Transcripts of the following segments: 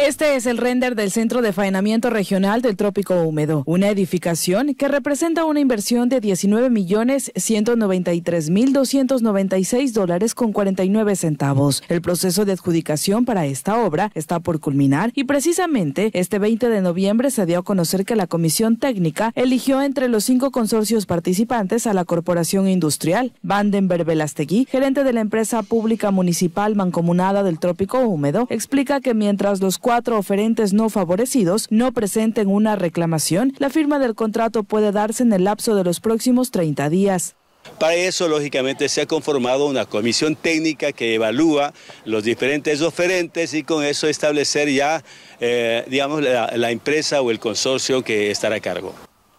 Este es el render del Centro de Faenamiento Regional del Trópico Húmedo, una edificación que representa una inversión de 19 millones 193 mil 296 dólares con 49 centavos. El proceso de adjudicación para esta obra está por culminar y precisamente este 20 de noviembre se dio a conocer que la Comisión Técnica eligió entre los cinco consorcios participantes a la Corporación Industrial Vandenberg Velastegui, gerente de la empresa pública municipal mancomunada del Trópico Húmedo, explica que mientras los cuatro oferentes no favorecidos no presenten una reclamación, la firma del contrato puede darse en el lapso de los próximos 30 días. Para eso, lógicamente, se ha conformado una comisión técnica que evalúa los diferentes oferentes y con eso establecer ya, eh, digamos, la empresa o el consorcio que estará a cargo.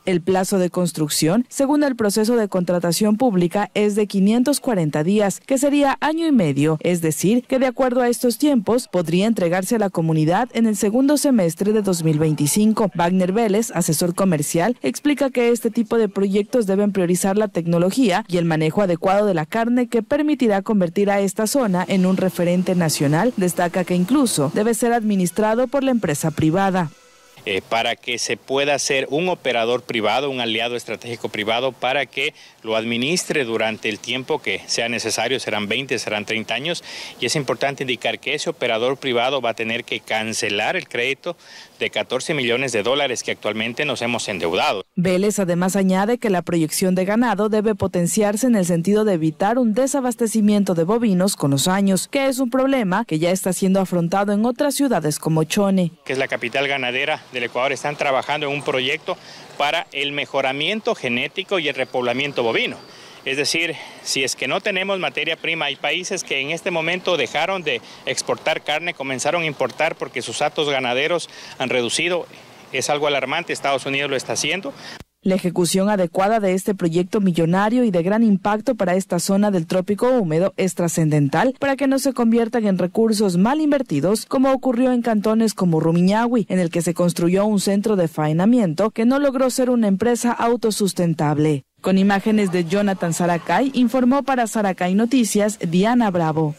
El plazo de construcción, según el proceso de contratación pública, es de 540 días, que sería año y medio, es decir, que de acuerdo a estos tiempos podría entregarse a la comunidad en el segundo semestre de 2025. Wagner Vélez, asesor comercial, explica que este tipo de proyectos deben priorizar la tecnología y el manejo adecuado de la carne que permitirá convertir a esta zona en un referente nacional. Destaca que incluso debe ser administrado por la empresa privada. Eh, para que se pueda ser un operador privado, un aliado estratégico privado, para que lo administre durante el tiempo que sea necesario, serán 20, serán 30 años, y es importante indicar que ese operador privado va a tener que cancelar el crédito, de 14 millones de dólares que actualmente nos hemos endeudado. Vélez además añade que la proyección de ganado debe potenciarse en el sentido de evitar un desabastecimiento de bovinos con los años, que es un problema que ya está siendo afrontado en otras ciudades como Chone. Que es la capital ganadera del Ecuador, están trabajando en un proyecto para el mejoramiento genético y el repoblamiento bovino. Es decir, si es que no tenemos materia prima, hay países que en este momento dejaron de exportar carne, comenzaron a importar porque sus atos ganaderos han reducido. Es algo alarmante, Estados Unidos lo está haciendo. La ejecución adecuada de este proyecto millonario y de gran impacto para esta zona del trópico húmedo es trascendental para que no se conviertan en recursos mal invertidos, como ocurrió en cantones como Rumiñahui, en el que se construyó un centro de faenamiento que no logró ser una empresa autosustentable. Con imágenes de Jonathan Saracay, informó para Saracay Noticias Diana Bravo.